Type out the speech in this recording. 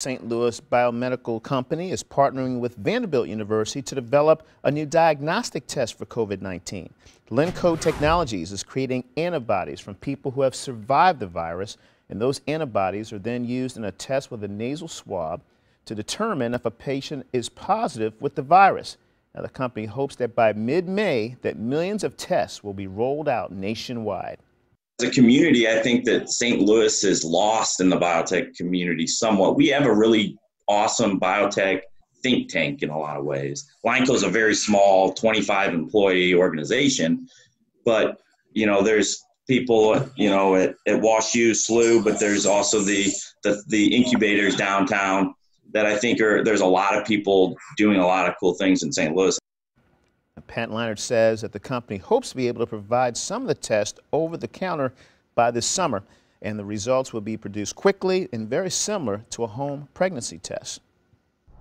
St. Louis Biomedical Company is partnering with Vanderbilt University to develop a new diagnostic test for COVID-19. Linco Technologies is creating antibodies from people who have survived the virus, and those antibodies are then used in a test with a nasal swab to determine if a patient is positive with the virus. Now, the company hopes that by mid-May that millions of tests will be rolled out nationwide. As a community, I think that St. Louis is lost in the biotech community somewhat. We have a really awesome biotech think tank in a lot of ways. Lineco is a very small, 25 employee organization, but you know there's people you know at, at Wash U, SLU, but there's also the, the the incubators downtown that I think are there's a lot of people doing a lot of cool things in St. Louis. Pat Leonard says that the company hopes to be able to provide some of the tests over the counter by this summer, and the results will be produced quickly and very similar to a home pregnancy test.